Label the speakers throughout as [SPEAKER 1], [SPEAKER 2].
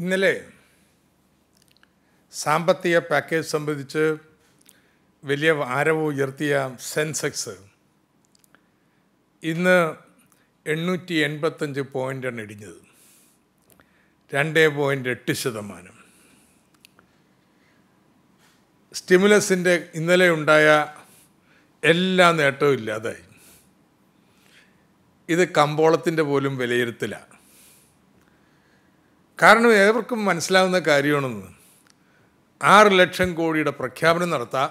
[SPEAKER 1] ഇന്നലെ സാമ്പത്തിക പാക്കേജ് സംബന്ധിച്ച് വലിയ ആരവ് ഉയർത്തിയ സെൻസെക്സ് ഇന്ന് എണ്ണൂറ്റി എൺപത്തഞ്ച് പോയിൻ്റാണ് ഇടിഞ്ഞത് രണ്ട് പോയിൻ്റ് എട്ട് ശതമാനം സ്റ്റിമുലസിൻ്റെ ഇന്നലെ ഉണ്ടായ എല്ലാ നേട്ടവും ഇല്ലാതായി ഇത് കമ്പോളത്തിൻ്റെ പോലും വിലയിരുത്തില്ല കാരണം ഏവർക്കും മനസ്സിലാവുന്ന കാര്യമാണെന്ന് ആറ് ലക്ഷം കോടിയുടെ പ്രഖ്യാപനം നടത്താം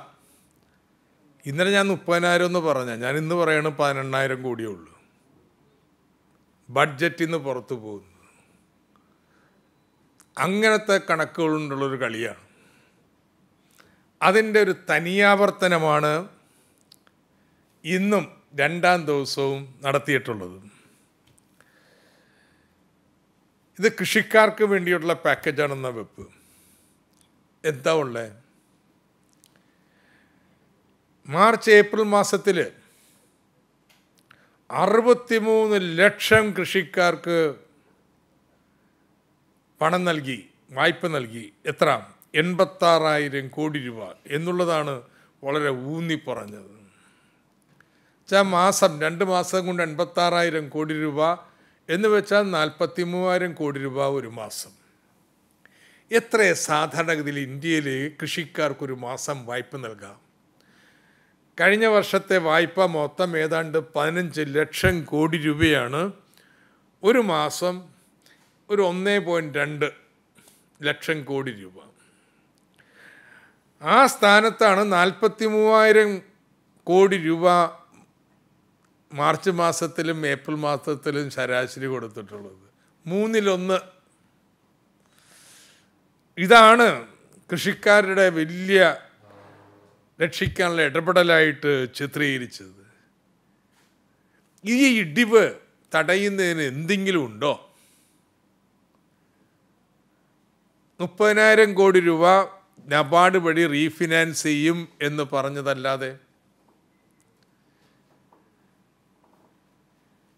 [SPEAKER 1] ഇന്നലെ ഞാൻ മുപ്പതിനായിരം എന്ന് പറഞ്ഞ ഞാൻ ഇന്ന് പറയണ പതിനെണ്ണായിരം കോടിയേ ഉള്ളൂ ബഡ്ജറ്റിൽ നിന്ന് പുറത്തു പോകുന്നു അങ്ങനത്തെ കണക്കുകൾ കൊണ്ടുള്ളൊരു കളിയാണ് അതിൻ്റെ ഒരു തനിയാവർത്തനമാണ് ഇന്നും രണ്ടാം ദിവസവും നടത്തിയിട്ടുള്ളതും ഇത് കൃഷിക്കാർക്ക് വേണ്ടിയുള്ള പാക്കേജാണെന്ന വെപ്പ് എന്താ ഉള്ളത് മാർച്ച് ഏപ്രിൽ മാസത്തിൽ മൂന്ന് ലക്ഷം കൃഷിക്കാർക്ക് പണം നൽകി വായ്പ നൽകി എത്ര എൺപത്താറായിരം കോടി രൂപ എന്നുള്ളതാണ് വളരെ ഊന്നി പറഞ്ഞത് വെച്ചാൽ മാസം രണ്ട് മാസം കൊണ്ട് എൺപത്താറായിരം കോടി രൂപ എന്ന് വെച്ചാൽ നാൽപ്പത്തി മൂവായിരം കോടി രൂപ ഒരു മാസം എത്ര സാധാരണഗതിയിൽ ഇന്ത്യയിൽ കൃഷിക്കാർക്കൊരു മാസം വായ്പ നൽകാം കഴിഞ്ഞ വർഷത്തെ വായ്പ മൊത്തം ഏതാണ്ട് പതിനഞ്ച് ലക്ഷം കോടി രൂപയാണ് ഒരു മാസം ഒരു ഒന്നേ പോയിൻറ്റ് രണ്ട് ലക്ഷം കോടി രൂപ ആ സ്ഥാനത്താണ് നാൽപ്പത്തി മൂവായിരം കോടി രൂപ മാർച്ച് മാസത്തിലും ഏപ്രിൽ മാസത്തിലും ശരാശരി കൊടുത്തിട്ടുള്ളത് മൂന്നിലൊന്ന് ഇതാണ് കൃഷിക്കാരുടെ വലിയ രക്ഷിക്കാനുള്ള ഇടപെടലായിട്ട് ചിത്രീകരിച്ചത് ഈ ഇടിവ് തടയുന്നതിന് എന്തെങ്കിലും ഉണ്ടോ മുപ്പതിനായിരം കോടി രൂപ നബാർഡ് വഴി റീഫിനാൻസ് ചെയ്യും എന്ന് പറഞ്ഞതല്ലാതെ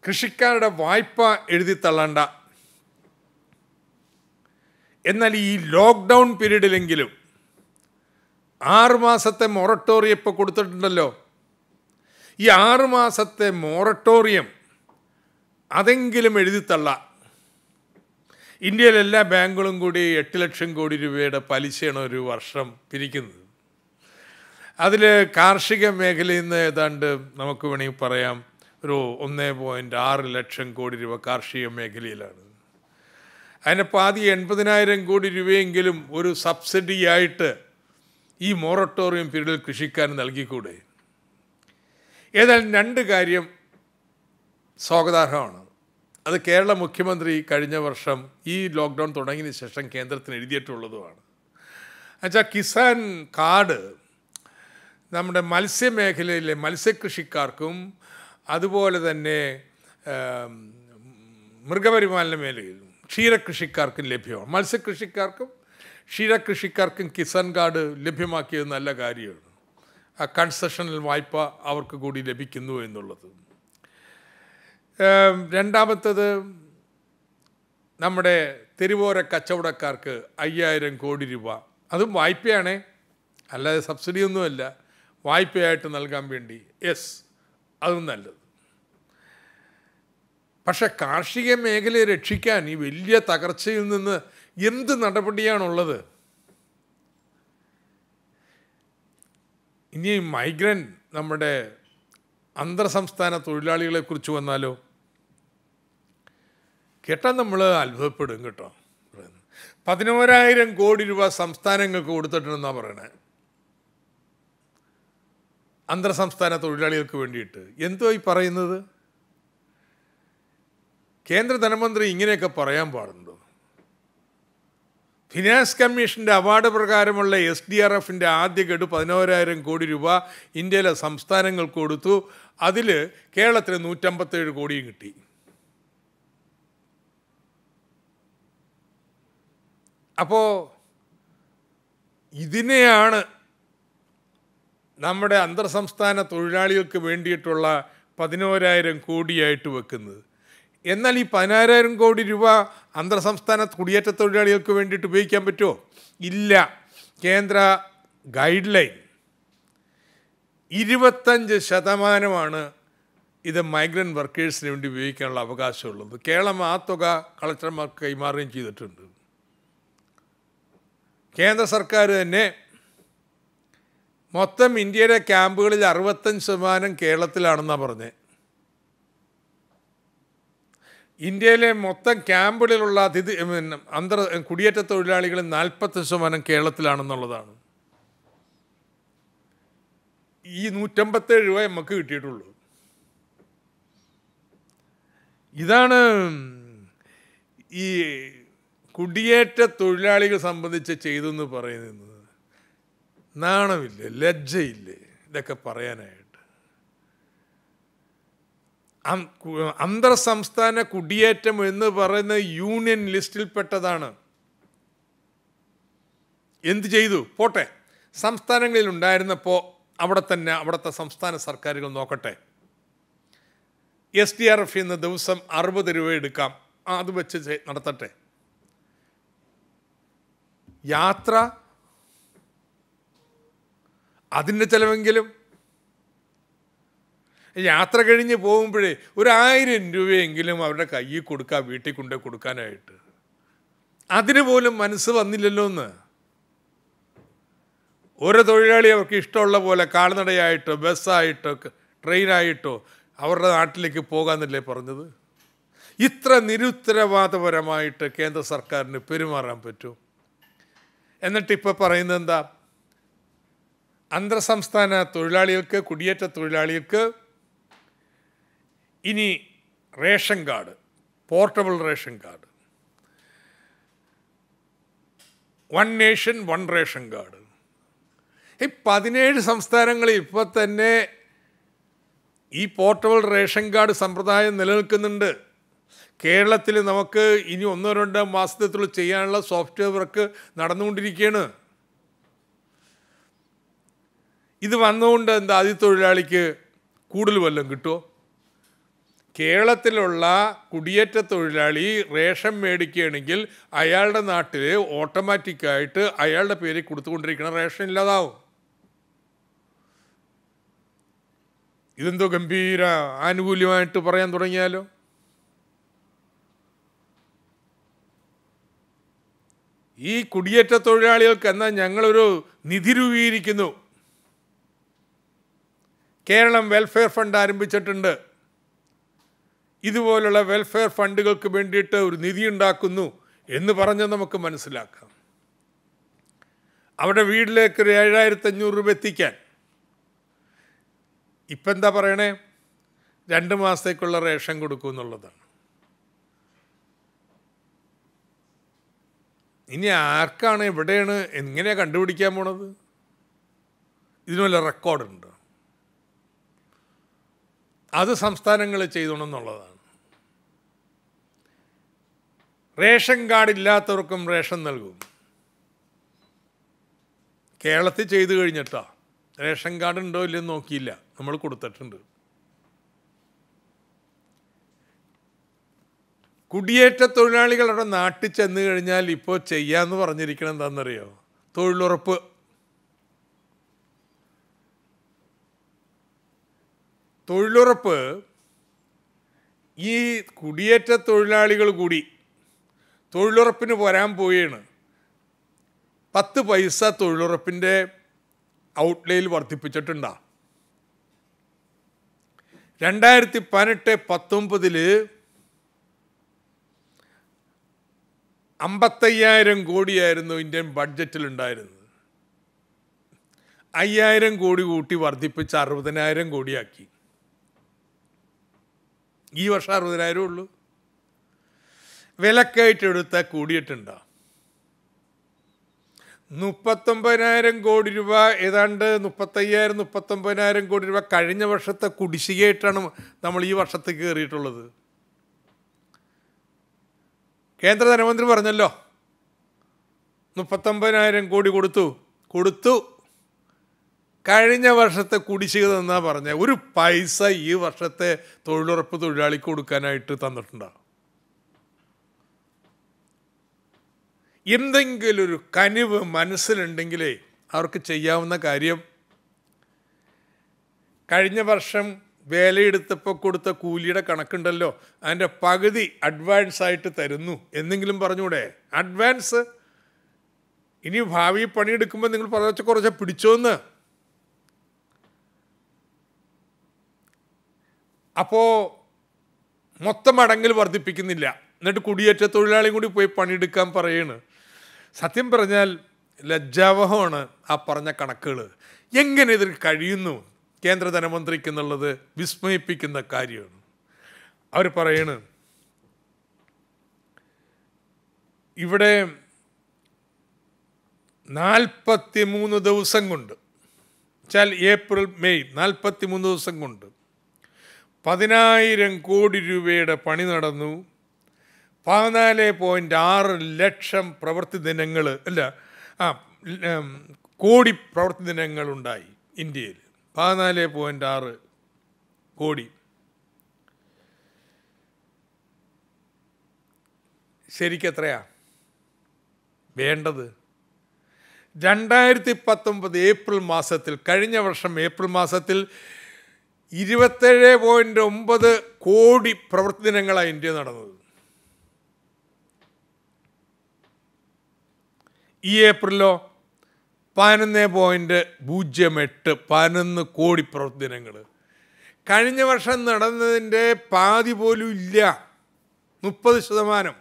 [SPEAKER 1] കൃഷിക്കാരുടെ വായ്പ എഴുതിത്തള്ളണ്ട എന്നാൽ ഈ ലോക്ക്ഡൗൺ പീരീഡിലെങ്കിലും ആറ് മാസത്തെ മൊറട്ടോറിയം ഇപ്പോൾ കൊടുത്തിട്ടുണ്ടല്ലോ ഈ ആറ് മാസത്തെ മൊറട്ടോറിയം അതെങ്കിലും എഴുതിത്തള്ള ഇന്ത്യയിലെ എല്ലാ ബാങ്കുകളും കൂടി എട്ട് ലക്ഷം കോടി രൂപയുടെ പലിശയാണ് ഒരു വർഷം പിരിക്കുന്നത് അതിൽ കാർഷിക മേഖലയിൽ നിന്ന് ഏതാണ്ട് നമുക്ക് വേണമെങ്കിൽ പറയാം ഒരു ഒന്നേ പോയിൻറ്റ് ആറ് ലക്ഷം കോടി രൂപ കാർഷിക മേഖലയിലാണ് അതിൻ്റെ പാതി എൺപതിനായിരം കോടി രൂപയെങ്കിലും ഒരു സബ്സിഡിയായിട്ട് ഈ മൊറട്ടോറിയം പീരീഡിൽ കൃഷിക്കാരന് നൽകിക്കൂടെ ഏതായാലും രണ്ട് കാര്യം സ്വാഗതാർഹമാണ് അത് കേരള മുഖ്യമന്ത്രി കഴിഞ്ഞ വർഷം ഈ ലോക്ക്ഡൗൺ തുടങ്ങിയതിന് ശേഷം കേന്ദ്രത്തിന് എഴുതിയിട്ടുള്ളതുമാണ് എന്നുവെച്ചാൽ കിസാൻ കാർഡ് നമ്മുടെ മത്സ്യമേഖലയിലെ മത്സ്യകൃഷിക്കാർക്കും അതുപോലെ തന്നെ മൃഗപരിപാലന മേഖലയിലും ക്ഷീരകൃഷിക്കാർക്കും ലഭ്യമാണ് മത്സ്യകൃഷിക്കാർക്കും ക്ഷീരകൃഷിക്കാർക്കും കിസാൻ കാർഡ് ലഭ്യമാക്കിയത് നല്ല കാര്യമാണ് ആ കൺസെഷണൽ വായ്പ അവർക്ക് കൂടി ലഭിക്കുന്നു എന്നുള്ളത് രണ്ടാമത്തത് നമ്മുടെ തെരുവോര കച്ചവടക്കാർക്ക് അയ്യായിരം കോടി രൂപ അതും വായ്പയാണേ അല്ലാതെ സബ്സിഡിയൊന്നുമല്ല വായ്പയായിട്ട് നൽകാൻ വേണ്ടി എസ് അതും നല്ലത് പക്ഷെ കാർഷിക മേഖലയെ രക്ഷിക്കാൻ ഈ വലിയ തകർച്ചയിൽ നിന്ന് എന്ത് നടപടിയാണുള്ളത് ഇനി മൈഗ്രൻ്റ് നമ്മുടെ അന്തർ സംസ്ഥാന തൊഴിലാളികളെക്കുറിച്ച് വന്നാലോ കേട്ടാൽ നമ്മൾ അത്ഭുതപ്പെടും കേട്ടോ പതിനോരായിരം കോടി രൂപ സംസ്ഥാനങ്ങൾക്ക് കൊടുത്തിട്ടുണ്ടെന്നാണ് പറയണേ അന്തർ സംസ്ഥാന തൊഴിലാളികൾക്ക് വേണ്ടിയിട്ട് എന്തോ ഈ പറയുന്നത് കേന്ദ്ര ധനമന്ത്രി ഇങ്ങനെയൊക്കെ പറയാൻ പാടുണ്ടോ ഫിനാൻസ് കമ്മീഷൻ്റെ അവാർഡ് പ്രകാരമുള്ള എസ് ഡി ആർ എഫിൻ്റെ ആദ്യ ഗഡു പതിനോരായിരം കോടി രൂപ ഇന്ത്യയിലെ സംസ്ഥാനങ്ങൾക്ക് കൊടുത്തു അതിൽ കേരളത്തിന് നൂറ്റമ്പത്തേഴ് കോടിയും കിട്ടി അപ്പോൾ ഇതിനെയാണ് നമ്മുടെ അന്തർ സംസ്ഥാന തൊഴിലാളികൾക്ക് വേണ്ടിയിട്ടുള്ള പതിനോരായിരം കോടിയായിട്ട് വെക്കുന്നത് എന്നാൽ ഈ പതിനായിരം കോടി രൂപ അന്തർ സംസ്ഥാന കുടിയേറ്റ തൊഴിലാളികൾക്ക് വേണ്ടിയിട്ട് ഉപയോഗിക്കാൻ പറ്റുമോ ഇല്ല കേന്ദ്ര ഗൈഡ് ലൈൻ ഇരുപത്തഞ്ച് ശതമാനമാണ് ഇത് മൈഗ്രൻറ്റ് വർക്കേഴ്സിന് വേണ്ടി ഉപയോഗിക്കാനുള്ള അവകാശമുള്ളത് കേരളം ആ തുക കളക്ടർമാർക്ക് കൈമാറുകയും ചെയ്തിട്ടുണ്ട് കേന്ദ്ര സർക്കാർ തന്നെ മൊത്തം ഇന്ത്യയുടെ ക്യാമ്പുകളിൽ അറുപത്തഞ്ച് ശതമാനം കേരളത്തിലാണെന്നാണ് പറഞ്ഞത് ഇന്ത്യയിലെ മൊത്തം ക്യാമ്പുകളിലുള്ള അതിഥി അന്തർ കുടിയേറ്റ തൊഴിലാളികൾ നാൽപ്പത്തി ശതമാനം കേരളത്തിലാണെന്നുള്ളതാണ് ഈ നൂറ്റമ്പത്തേഴ് രൂപ നമുക്ക് കിട്ടിയിട്ടുള്ളൂ ഇതാണ് ഈ കുടിയേറ്റ തൊഴിലാളികൾ സംബന്ധിച്ച് ചെയ്തെന്ന് പറയുന്നത് നാണമില്ല ലജ്ജയില്ലേ ഇതൊക്കെ പറയാനായിട്ട് അന്തർ സംസ്ഥാന കുടിയേറ്റം എന്ന് പറയുന്ന യൂണിയൻ ലിസ്റ്റിൽപ്പെട്ടതാണ് എന്ത് ചെയ്തു പോട്ടെ സംസ്ഥാനങ്ങളിൽ ഉണ്ടായിരുന്നപ്പോൾ അവിടെ തന്നെ അവിടുത്തെ സംസ്ഥാന സർക്കാരുകൾ നോക്കട്ടെ എസ് ഡി ആർ എഫ് എന്ന ദിവസം അറുപത് രൂപ എടുക്കാം അത് വെച്ച് നടത്തട്ടെ യാത്ര അതിൻ്റെ ചിലവെങ്കിലും യാത്ര കഴിഞ്ഞ് പോകുമ്പോഴേ ഒരു രൂപയെങ്കിലും അവരുടെ കയ്യിൽ കൊടുക്കുക വീട്ടിൽ കൊണ്ട് കൊടുക്കാനായിട്ട് അതിന് പോലും മനസ്സ് വന്നില്ലല്ലോ എന്ന് ഓരോ തൊഴിലാളി അവർക്ക് ഇഷ്ടമുള്ള പോലെ കാൽനടയായിട്ടോ ബസ്സായിട്ടോ ട്രെയിനായിട്ടോ അവരുടെ നാട്ടിലേക്ക് പോകാമെന്നല്ലേ പറഞ്ഞത് ഇത്ര നിരുത്തരവാദപരമായിട്ട് കേന്ദ്ര സർക്കാരിന് പെരുമാറാൻ പറ്റും എന്നിട്ട് ഇപ്പോൾ പറയുന്നത് എന്താ അന്തർ സംസ്ഥാന തൊഴിലാളികൾക്ക് കുടിയേറ്റ തൊഴിലാളികൾക്ക് ഇനി ration card portable ration card one nation one ration card ഈ പതിനേഴ് സംസ്ഥാനങ്ങൾ ഇപ്പോൾ തന്നെ ഈ പോർട്ടബിൾ റേഷൻ കാർഡ് സമ്പ്രദായം നിലനിൽക്കുന്നുണ്ട് കേരളത്തിൽ നമുക്ക് ഇനി ഒന്നോ രണ്ടോ മാസത്തിൽ ചെയ്യാനുള്ള സോഫ്റ്റ്വെയർ വർക്ക് നടന്നുകൊണ്ടിരിക്കുകയാണ് ഇത് വന്നുകൊണ്ട് എന്താ തൊഴിലാളിക്ക് കൂടുതൽ വല്ലതും കിട്ടുമോ കേരളത്തിലുള്ള കുടിയേറ്റ തൊഴിലാളി റേഷൻ മേടിക്കുകയാണെങ്കിൽ അയാളുടെ നാട്ടിൽ ഓട്ടോമാറ്റിക്കായിട്ട് അയാളുടെ പേര് കൊടുത്തുകൊണ്ടിരിക്കുന്ന റേഷൻ ഇല്ലാതാവും ഇതെന്തോ ഗംഭീര ആനുകൂല്യമായിട്ട് പറയാൻ തുടങ്ങിയാലോ ഈ കുടിയേറ്റ തൊഴിലാളികൾക്ക് എന്നാൽ ഞങ്ങളൊരു നിധി രൂപീകരിക്കുന്നു കേരളം വെൽഫെയർ ഫണ്ട് ആരംഭിച്ചിട്ടുണ്ട് ഇതുപോലുള്ള വെൽഫെയർ ഫണ്ടുകൾക്ക് വേണ്ടിയിട്ട് ഒരു നിധി ഉണ്ടാക്കുന്നു എന്ന് പറഞ്ഞ് നമുക്ക് മനസ്സിലാക്കാം അവിടെ വീട്ടിലേക്ക് ഒരു അഞ്ഞൂറ് രൂപ എത്തിക്കാൻ ഇപ്പം എന്താ പറയണേ രണ്ട് മാസത്തേക്കുള്ള റേഷൻ കൊടുക്കും എന്നുള്ളതാണ് ഇനി ആർക്കാണ് എവിടെയാണ് എങ്ങനെയാണ് കണ്ടുപിടിക്കാൻ പോണത് ഇതിനുള്ള റെക്കോർഡുണ്ട് അത് സംസ്ഥാനങ്ങൾ ചെയ്തോണമെന്നുള്ളതാണ് റേഷൻ കാർഡ് ഇല്ലാത്തവർക്കും റേഷൻ നൽകും കേരളത്തിൽ ചെയ്തു കഴിഞ്ഞിട്ടാ റേഷൻ കാർഡ് ഉണ്ടോ ഇല്ലെന്ന് നോക്കിയില്ല നമ്മൾ കൊടുത്തിട്ടുണ്ട് കുടിയേറ്റ തൊഴിലാളികളുടെ നാട്ടിൽ ചെന്ന് കഴിഞ്ഞാൽ ഇപ്പോൾ ചെയ്യാമെന്ന് പറഞ്ഞിരിക്കണം എന്താണെന്നറിയോ തൊഴിലുറപ്പ് തൊഴിലുറപ്പ് ഈ കുടിയേറ്റ തൊഴിലാളികൾ കൂടി തൊഴിലുറപ്പിന് വരാൻ പോവുകയാണ് പത്ത് പൈസ തൊഴിലുറപ്പിൻ്റെ ഔട്ട്ലേയിൽ വർദ്ധിപ്പിച്ചിട്ടുണ്ടോ രണ്ടായിരത്തി പതിനെട്ട് പത്തൊമ്പതിൽ അമ്പത്തയ്യായിരം കോടിയായിരുന്നു ഇന്ത്യൻ ബഡ്ജറ്റിൽ ഉണ്ടായിരുന്നത് അയ്യായിരം കോടി കൂട്ടി വർദ്ധിപ്പിച്ച് അറുപതിനായിരം കോടിയാക്കി ഈ വർഷം അറുപതിനായിരം ഉള്ളൂ വിലക്കയറ്റെടുത്താൽ കൂടിയിട്ടുണ്ടോ മുപ്പത്തൊമ്പതിനായിരം കോടി രൂപ ഏതാണ്ട് മുപ്പത്തയ്യായിരം മുപ്പത്തൊമ്പതിനായിരം കോടി രൂപ കഴിഞ്ഞ വർഷത്തെ കുടിശ്ശികയായിട്ടാണ് നമ്മൾ ഈ വർഷത്ത് കയറിയിട്ടുള്ളത് കേന്ദ്ര ധനമന്ത്രി പറഞ്ഞല്ലോ മുപ്പത്തൊമ്പതിനായിരം കോടി കൊടുത്തു കൊടുത്തു കഴിഞ്ഞ വർഷത്തെ കുടിശ്ശിക തന്നാ പറഞ്ഞ ഒരു പൈസ ഈ വർഷത്തെ തൊഴിലുറപ്പ് തൊഴിലാളിക്ക് കൊടുക്കാനായിട്ട് തന്നിട്ടുണ്ടോ എന്തെങ്കിലും ഒരു കനിവ് മനസ്സിലുണ്ടെങ്കിലേ അവർക്ക് ചെയ്യാവുന്ന കാര്യം കഴിഞ്ഞ വർഷം വേലയെടുത്തപ്പോൾ കൊടുത്ത കൂലിയുടെ കണക്കുണ്ടല്ലോ അതിൻ്റെ പകുതി അഡ്വാൻസ് ആയിട്ട് തരുന്നു എന്നെങ്കിലും പറഞ്ഞൂടെ അഡ്വാൻസ് ഇനി ഭാവി പണിയെടുക്കുമ്പോൾ നിങ്ങൾ പറഞ്ഞ കുറച്ച് പിടിച്ചോന്ന് അപ്പോൾ മൊത്തം അടങ്ങൽ വർദ്ധിപ്പിക്കുന്നില്ല എന്നിട്ട് കുടിയേറ്റ തൊഴിലാളിയും കൂടി പോയി പണിയെടുക്കാൻ പറയുന്നു സത്യം പറഞ്ഞാൽ ലജ്ജാവഹമാണ് ആ പറഞ്ഞ കണക്കുകൾ എങ്ങനെ ഇതിൽ കഴിയുന്നു കേന്ദ്ര ധനമന്ത്രിക്ക് എന്നുള്ളത് വിസ്മയിപ്പിക്കുന്ന കാര്യമാണ് അവർ പറയണ് ഇവിടെ നാൽപ്പത്തി മൂന്ന് ദിവസം കൊണ്ട് വെച്ചാൽ ഏപ്രിൽ മെയ് നാൽപ്പത്തി മൂന്ന് ദിവസം കൊണ്ട് പതിനായിരം കോടി രൂപയുടെ പണി നടന്നു പതിനാല് പോയിൻറ്റ് ആറ് ലക്ഷം പ്രവൃത്തി ദിനങ്ങൾ അല്ല ആ കോടി പ്രവൃത്തി ദിനങ്ങളുണ്ടായി ഇന്ത്യയിൽ പതിനാല് പോയിൻ്റ് ആറ് കോടി ശരിക്കെത്രയാ വേണ്ടത് രണ്ടായിരത്തി പത്തൊമ്പത് ഏപ്രിൽ മാസത്തിൽ കഴിഞ്ഞ വർഷം ഏപ്രിൽ മാസത്തിൽ ഇരുപത്തേഴ് പോയിൻ്റ് ഒമ്പത് കോടി പ്രവൃത്തി ദിനങ്ങളാണ് ഇന്ത്യ നടന്നത് ഈ ഏപ്രിലോ പതിനൊന്ന് പോയിൻറ്റ് പൂജ്യം എട്ട് പതിനൊന്ന് കോടി പ്രവൃത്തി ദിനങ്ങൾ കഴിഞ്ഞ വർഷം നടന്നതിൻ്റെ പാതി പോലും ഇല്ല മുപ്പത് ശതമാനം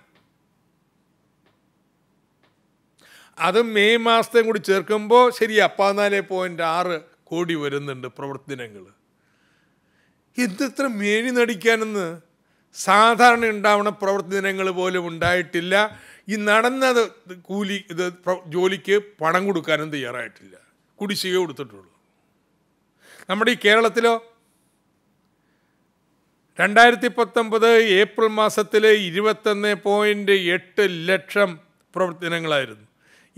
[SPEAKER 1] അത് മെയ് മാസത്തെയും കൂടി ചേർക്കുമ്പോൾ ശരിയാ പതിനാല് പോയിൻ്റ് ആറ് കോടി വരുന്നുണ്ട് പ്രവൃത്തി ദിനങ്ങൾ എന്തത്ര മേനി നടിക്കാനെന്ന് സാധാരണ ഉണ്ടാവുന്ന പ്രവൃത്തി ദിനങ്ങൾ പോലും ഉണ്ടായിട്ടില്ല ഈ നടന്നത് കൂലി ഇത് ജോലിക്ക് പണം കൊടുക്കാനും തയ്യാറായിട്ടില്ല കുടിശ്ശിക കൊടുത്തിട്ടുള്ളൂ നമ്മുടെ ഈ കേരളത്തിലോ രണ്ടായിരത്തി പത്തൊമ്പത് ഏപ്രിൽ മാസത്തിലെ ഇരുപത്തൊന്ന് പോയിൻ്റ് എട്ട് ലക്ഷം പ്രവർത്തനങ്ങളായിരുന്നു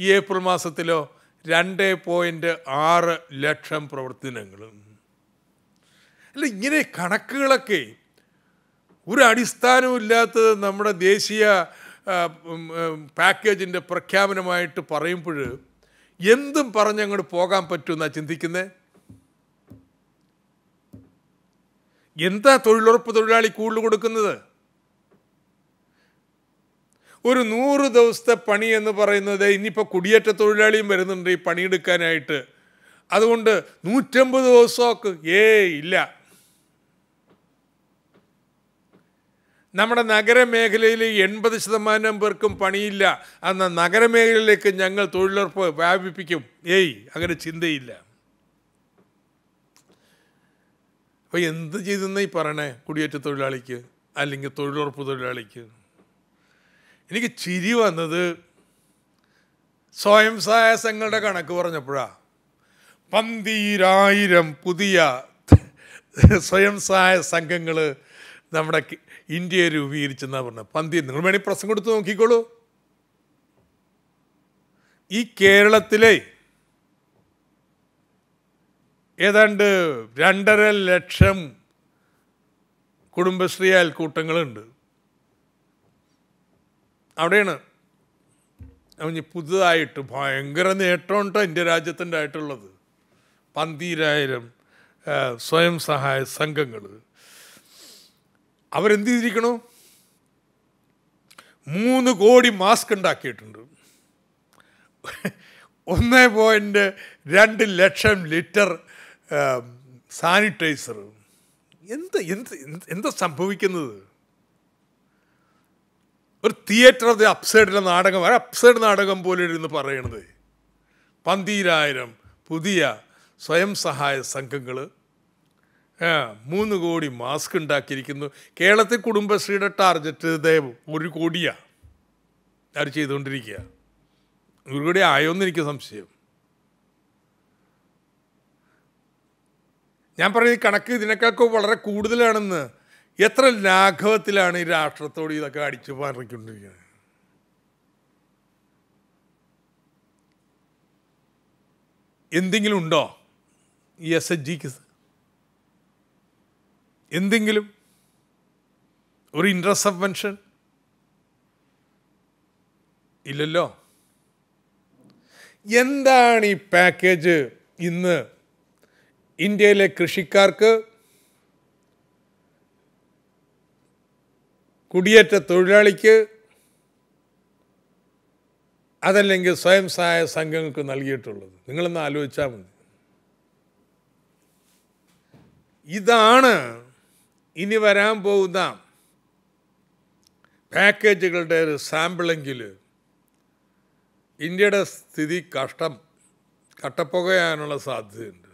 [SPEAKER 1] ഈ ഏപ്രിൽ മാസത്തിലോ രണ്ട് പോയിൻറ്റ് ആറ് ലക്ഷം പ്രവർത്തനങ്ങളും അല്ല ഇങ്ങനെ കണക്കുകളൊക്കെ ഒരു ഇല്ലാത്തത് നമ്മുടെ ദേശീയ പാക്കേജിൻ്റെ പ്രഖ്യാപനമായിട്ട് പറയുമ്പോൾ എന്തും പറഞ്ഞങ്ങോട്ട് പോകാൻ പറ്റുമെന്നാണ് ചിന്തിക്കുന്നത് എന്താ തൊഴിലുറപ്പ് തൊഴിലാളി കൂടുതൽ കൊടുക്കുന്നത് ഒരു നൂറ് ദിവസത്തെ പണി എന്ന് പറയുന്നത് ഇനിയിപ്പോൾ കുടിയേറ്റ തൊഴിലാളിയും വരുന്നുണ്ട് ഈ പണിയെടുക്കാനായിട്ട് അതുകൊണ്ട് നൂറ്റമ്പത് ദിവസമൊക്കെ ഏ ഇല്ല നമ്മുടെ നഗരമേഖലയിൽ എൺപത് ശതമാനം പേർക്കും പണിയില്ല എന്ന നഗരമേഖലയിലേക്ക് ഞങ്ങൾ തൊഴിലുറപ്പ് വ്യാപിപ്പിക്കും ഏയ് അങ്ങനെ ചിന്തയില്ല അപ്പോൾ എന്ത് ചെയ്തെന്ന് ഈ പറയണേ കുടിയേറ്റ തൊഴിലാളിക്ക് അല്ലെങ്കിൽ തൊഴിലുറപ്പ് തൊഴിലാളിക്ക് എനിക്ക് ചിരി വന്നത് സ്വയം സഹായ സംഘങ്ങളുടെ കണക്ക് പറഞ്ഞപ്പോഴാണ് പന്തിരായിരം പുതിയ സ്വയം സഹായ സംഘങ്ങൾ നമ്മുടെ ഇന്ത്യയെ രൂപീകരിച്ചെന്നാണ് പറഞ്ഞത് പന്തി നിങ്ങൾ വേണമെങ്കിൽ പ്രശ്നം കൊടുത്ത് നോക്കിക്കോളൂ ഈ കേരളത്തിലെ ഏതാണ്ട് രണ്ടര ലക്ഷം കുടുംബശ്രീ അയൽക്കൂട്ടങ്ങളുണ്ട് അവിടെയാണ് അവന് പുതുതായിട്ട് ഭയങ്കര നേട്ടമുണ്ട് എൻ്റെ രാജ്യത്തിൻ്റെ ആയിട്ടുള്ളത് പന്തിരായിരം സ്വയം സഹായ സംഘങ്ങൾ അവരെന്ത് ചെയ്തിരിക്കണു മൂന്ന് കോടി മാസ്ക് ഉണ്ടാക്കിയിട്ടുണ്ട് ഒന്ന് പോയിൻ്റ് രണ്ട് ലക്ഷം ലിറ്റർ സാനിറ്റൈസർ എന്ത് എന്ത് എന്താ സംഭവിക്കുന്നത് ഒരു തിയേറ്റർ അത് അപ്സൈഡിലെ നാടകം അപ്സൈഡ് നാടകം പോലെ ഇരുന്ന് പറയണത് പന്തിരായിരം പുതിയ സ്വയം സഹായ സംഘങ്ങൾ മൂന്ന് കോടി മാസ്ക് ഉണ്ടാക്കിയിരിക്കുന്നു കേരളത്തിൽ കുടുംബശ്രീയുടെ ടാർഗറ്റ് ദേവ് ഒരു കോടിയാണ് അവർ ചെയ്തുകൊണ്ടിരിക്കുക ഒരു കോടി ആയോന്ന് എനിക്ക് സംശയം ഞാൻ പറയുന്ന കണക്ക് ഇതിനേക്കാൾക്ക് വളരെ കൂടുതലാണെന്ന് എത്ര ലാഘവത്തിലാണ് ഈ രാഷ്ട്രത്തോട് ഇതൊക്കെ അടിച്ചു പാറിക്കൊണ്ടിരിക്കുന്നത് എന്തെങ്കിലും ഉണ്ടോ ഈ എസ് എച്ച് ജിക്ക് എന്തെങ്കിലും ഒരു ഇൻട്രസ്റ്റ് ഇല്ലല്ലോ എന്താണ് ഈ പാക്കേജ് ഇന്ന് ഇന്ത്യയിലെ കൃഷിക്കാർക്ക് കുടിയേറ്റ തൊഴിലാളിക്ക് അതല്ലെങ്കിൽ സ്വയം സഹായ സംഘങ്ങൾക്ക് നൽകിയിട്ടുള്ളത് നിങ്ങളൊന്ന് ആലോചിച്ചാൽ മതി ഇതാണ് ഇനി വരാൻ പോകുന്ന പാക്കേജുകളുടെ ഒരു സാമ്പിളെങ്കിൽ ഇന്ത്യയുടെ സ്ഥിതി കഷ്ടം കട്ടപ്പുകയാനുള്ള സാധ്യതയുണ്ട്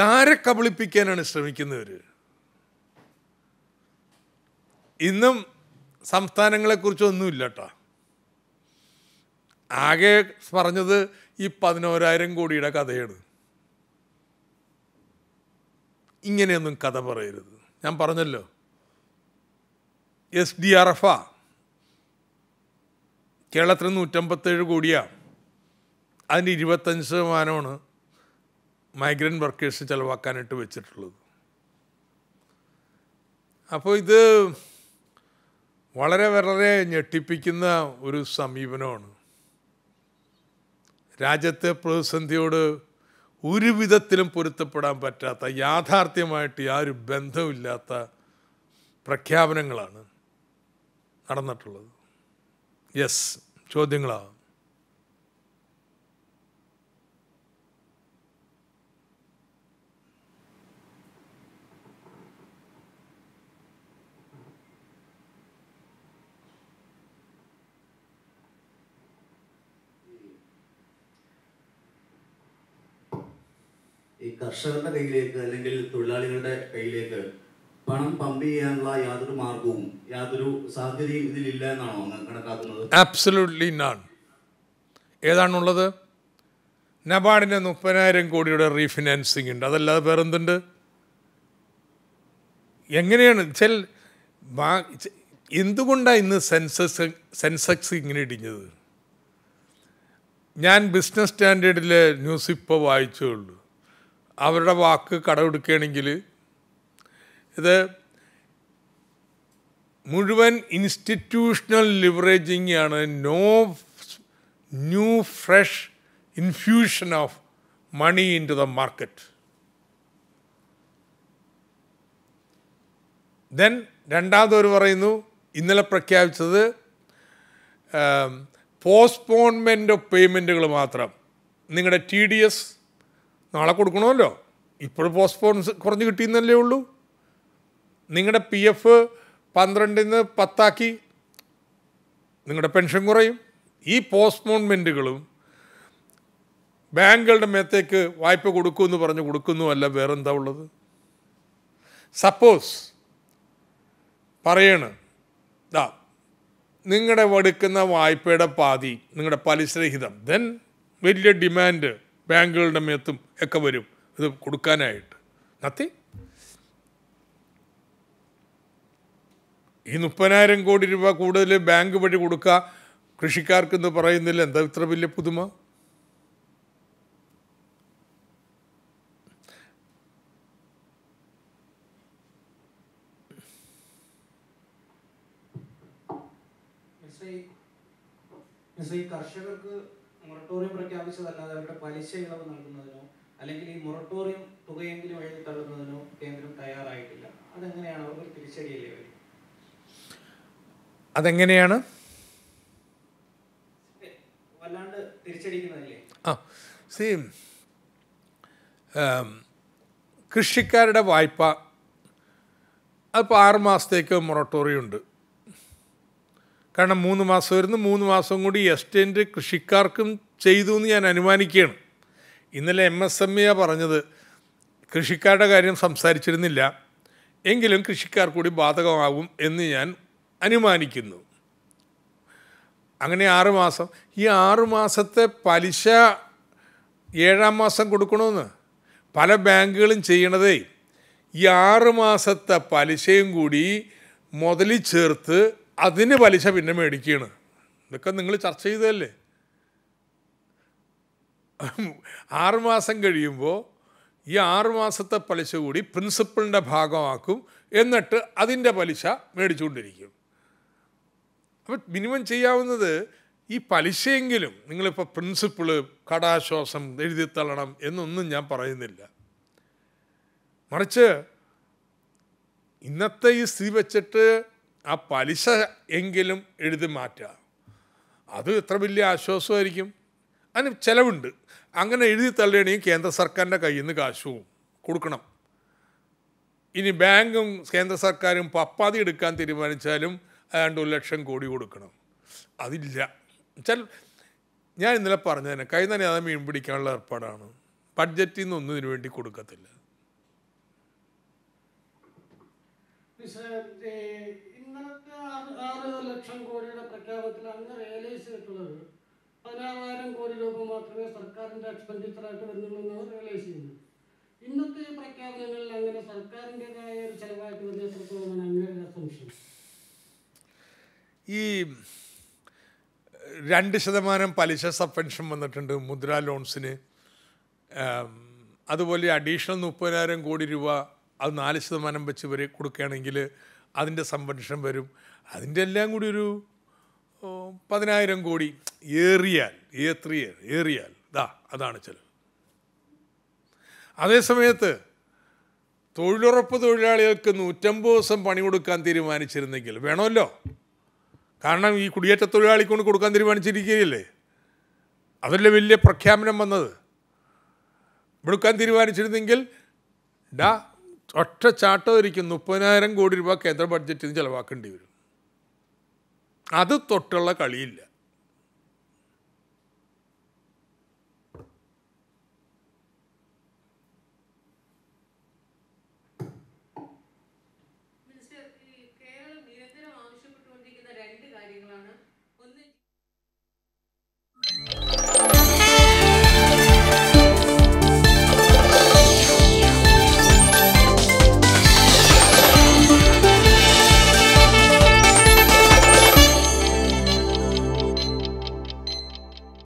[SPEAKER 1] ധാരെ കബളിപ്പിക്കാനാണ് ശ്രമിക്കുന്നവർ ഇന്നും സംസ്ഥാനങ്ങളെക്കുറിച്ചൊന്നുമില്ല കേട്ടോ ആകെ പറഞ്ഞത് ഈ പതിനോരായിരം കോടിയുടെ കഥയാണ് ഇങ്ങനെയൊന്നും കഥ പറയരുത് ഞാൻ പറഞ്ഞല്ലോ എസ് ഡി ആർ എഫാ കേരളത്തിൽ നൂറ്റമ്പത്തേഴ് കോടിയാണ് അതിൻ്റെ ഇരുപത്തഞ്ച് ശതമാനമാണ് മൈഗ്രൻറ്റ് വർക്കേഴ്സ് ചിലവാക്കാനായിട്ട് വെച്ചിട്ടുള്ളത് അപ്പോൾ ഇത് വളരെ വളരെ ഞെട്ടിപ്പിക്കുന്ന ഒരു സമീപനമാണ് രാജ്യത്തെ പ്രതിസന്ധിയോട് ഒരു വിധത്തിലും പൊരുത്തപ്പെടാൻ പറ്റാത്ത യാഥാർത്ഥ്യമായിട്ട് യാതൊരു ബന്ധമില്ലാത്ത പ്രഖ്യാപനങ്ങളാണ് നടന്നിട്ടുള്ളത് യെസ് ചോദ്യങ്ങളാവും കർഷകരുടെ കയ്യിലേക്ക് അല്ലെങ്കിൽ തൊഴിലാളികളുടെ കയ്യിലേക്ക് പണം പമ്പ് ചെയ്യാനുള്ള യാതൊരു മാർഗവും യാതൊരു സാധ്യതയും ഇതിലില്ല എന്നാണോ കണക്കാക്കുന്നത് ആബ്സല്യൂട്ട്ലി നാൺ ഏതാണുള്ളത് നബാർഡിൻ്റെ മുപ്പതിനായിരം കോടിയുടെ റീഫിനാൻസിങ് ഉണ്ട് അതല്ലാതെ വേറെന്തുണ്ട് എങ്ങനെയാണ് ചില എന്തുകൊണ്ടാണ് ഇന്ന് സെൻസസ് സെൻസെക്സ് ഇങ്ങനെ ഇടിഞ്ഞത് ഞാൻ ബിസിനസ് സ്റ്റാൻഡേർഡിലെ ന്യൂസ് ഇപ്പോൾ വായിച്ചേ ഉള്ളൂ അവരുടെ വാക്ക് കടമെടുക്കുകയാണെങ്കിൽ ഇത് മുഴുവൻ ഇൻസ്റ്റിറ്റ്യൂഷണൽ ലിവറേജിങ് ആണ് no new fresh infusion of money into the market then രണ്ടാമതൊരു പറയുന്നു ഇന്നലെ പ്രഖ്യാപിച്ചത് പോസ്റ്റ്പോൺമെൻ്റ് ഓഫ് പേയ്മെൻറ്റുകൾ മാത്രം നിങ്ങളുടെ ടി ഡി എസ് നാളെ കൊടുക്കണമല്ലോ ഇപ്പോൾ പോസ്റ്റ്പോൺസ് കുറഞ്ഞ് കിട്ടിയെന്നല്ലേ ഉള്ളൂ നിങ്ങളുടെ പി എഫ് നിന്ന് പത്താക്കി നിങ്ങളുടെ പെൻഷൻ കുറയും ഈ പോസ്റ്റ്പോൺമെൻറ്റുകളും ബാങ്കുകളുടെ മേത്തേക്ക് വായ്പ കൊടുക്കുമെന്ന് പറഞ്ഞ് കൊടുക്കുന്നുമല്ല വേറെന്താ ഉള്ളത് സപ്പോസ് പറയണ് ദാ നിങ്ങളുടെ എടുക്കുന്ന വായ്പയുടെ പാതി നിങ്ങളുടെ പലിശരഹിതം ദെൻ വലിയ ഡിമാൻഡ് ബാങ്കുകളുടെ മേത്തും ഒക്കെ വരും ഇത് കൊടുക്കാനായിട്ട് നത്തി ഈ മുപ്പതിനായിരം കോടി രൂപ കൂടുതൽ ബാങ്ക് വഴി കൊടുക്കുക കൃഷിക്കാർക്കെന്ന് പറയുന്നില്ല എന്താ ഇത്ര വലിയ പുതുമ കർഷകർക്ക് സ്ഥാപിച്ചതല്ലാതെ അവരുടെ പലിശ ഇളവ് നൽകുന്നതിനോ അല്ലെങ്കിൽ ഈ മൊറട്ടോറിയം തുകയെങ്കിലും എഴുതി തള്ളുന്നതിനോ കേന്ദ്രം തയ്യാറായിട്ടില്ല അതെങ്ങനെയാണ് അവർക്ക് തിരിച്ചടിയല്ലേ വരും അതെങ്ങനെയാണ് വല്ലാണ്ട് തിരിച്ചടിക്കുന്നതല്ലേ ആ സി കൃഷിക്കാരുടെ വായ്പ അപ്പോൾ ആറുമാസത്തേക്ക് മാസത്തേക്ക് മൊറട്ടോറിയം ഉണ്ട് കാരണം മൂന്ന് വരുന്നു മൂന്ന് മാസം കൂടി എസ്റ്റേറ്റ് കൃഷിക്കാർക്കും ചെയ്തു എന്ന് ഞാൻ അനുമാനിക്കുകയാണ് ഇന്നലെ എം എസ് എം എയാണ് പറഞ്ഞത് കൃഷിക്കാരുടെ കാര്യം സംസാരിച്ചിരുന്നില്ല എങ്കിലും കൃഷിക്കാർ കൂടി ബാധകമാകും എന്ന് ഞാൻ അനുമാനിക്കുന്നു അങ്ങനെ ആറ് മാസം ഈ ആറ് മാസത്തെ പലിശ ഏഴാം മാസം കൊടുക്കണമെന്ന് പല ബാങ്കുകളും ചെയ്യണതേ ഈ ആറ് മാസത്തെ പലിശയും കൂടി മുതലിൽ ചേർത്ത് അതിന് പലിശ പിന്നെ മേടിക്കുകയാണ് ഇതൊക്കെ നിങ്ങൾ ചർച്ച ചെയ്തതല്ലേ ആറുമാസം കഴിയുമ്പോൾ ഈ ആറുമാസത്തെ പലിശ കൂടി പ്രിൻസിപ്പളിൻ്റെ ഭാഗമാക്കും എന്നിട്ട് അതിൻ്റെ പലിശ മേടിച്ചുകൊണ്ടിരിക്കും അപ്പം മിനിമം ചെയ്യാവുന്നത് ഈ പലിശയെങ്കിലും നിങ്ങളിപ്പോൾ പ്രിൻസിപ്പിള് കടാശ്വാസം എഴുതി തള്ളണം എന്നൊന്നും ഞാൻ പറയുന്നില്ല മറിച്ച് ഇന്നത്തെ ഈ സ്ഥിതി വെച്ചിട്ട് ആ പലിശ എങ്കിലും എഴുതി മാറ്റുക അത് ഇത്ര വലിയ ആശ്വാസമായിരിക്കും അതിന് ചിലവുണ്ട് അങ്ങനെ എഴുതി തള്ളുകയാണെങ്കിൽ കേന്ദ്ര സർക്കാരിൻ്റെ കയ്യിൽ നിന്ന് കാശും കൊടുക്കണം ഇനി ബാങ്കും കേന്ദ്ര സർക്കാരും പപ്പാതി എടുക്കാൻ തീരുമാനിച്ചാലും ഏതാണ്ട് ഒരു ലക്ഷം കോടി കൊടുക്കണം അതില്ല വെച്ചാൽ ഞാൻ ഇന്നലെ പറഞ്ഞതന്നെ കൈ തന്നെ അത് മീൻ പിടിക്കാനുള്ള ഏർപ്പാടാണ് ബഡ്ജറ്റിൽ നിന്ന് ഒന്നും ഇതിനു വേണ്ടി കൊടുക്കത്തില്ല ആറ് ലക്ഷം കോടിയുടെ പ്രഖ്യാപനത്തിൽ അങ്ങ് റിയലൈസ് ചെയ്തിട്ടുള്ളത് പതിനാറായിരം കോടി രൂപ മാത്രമേ എക്സ്പെൻഡിച്ചർ ആയിട്ട് വരുന്നുള്ളൂ റിയലൈസ് ചെയ്യുന്നത് ഇന്നത്തെ ഈ പ്രഖ്യാപനങ്ങളിൽ അങ്ങനെ സർക്കാരിൻ്റെതായ ഒരു ചെലവായിട്ട് വരുന്ന എത്രത്തോളമാണ് അങ്ങനെ ഈ രണ്ട് ശതമാനം പലിശ സബ്വെൻഷൻ വന്നിട്ടുണ്ട് മുദ്ര ലോൺസിന് അതുപോലെ അഡീഷണൽ മുപ്പതിനായിരം കോടി രൂപ അത് നാല് ശതമാനം വെച്ച് വരെ കൊടുക്കുകയാണെങ്കിൽ അതിൻ്റെ സംരക്ഷണം വരും അതിൻ്റെ എല്ലാം കൂടി ഒരു പതിനായിരം കോടി ഏറിയാൽ ഏത്രിയ ഏറിയാൽ ദാ അതാണ് ചിലവ് അതേസമയത്ത് തൊഴിലുറപ്പ് തൊഴിലാളികൾക്ക് നൂറ്റമ്പത് ദിവസം പണി കൊടുക്കാൻ തീരുമാനിച്ചിരുന്നെങ്കിൽ വേണമല്ലോ കാരണം ഈ കുടിയേറ്റ തൊഴിലാളി കൊണ്ട് കൊടുക്കാൻ തീരുമാനിച്ചിരിക്കുകയല്ലേ അതല്ലേ വലിയ പ്രഖ്യാപനം വന്നത് കൊടുക്കാൻ തീരുമാനിച്ചിരുന്നെങ്കിൽ ഡാ ഒറ്റ ചാട്ടം ഇരിക്കും മുപ്പതിനായിരം കോടി രൂപ കേന്ദ്ര ബഡ്ജറ്റിൽ നിന്ന് ചിലവാക്കേണ്ടി വരും അത് തൊട്ടുള്ള കളിയില്ല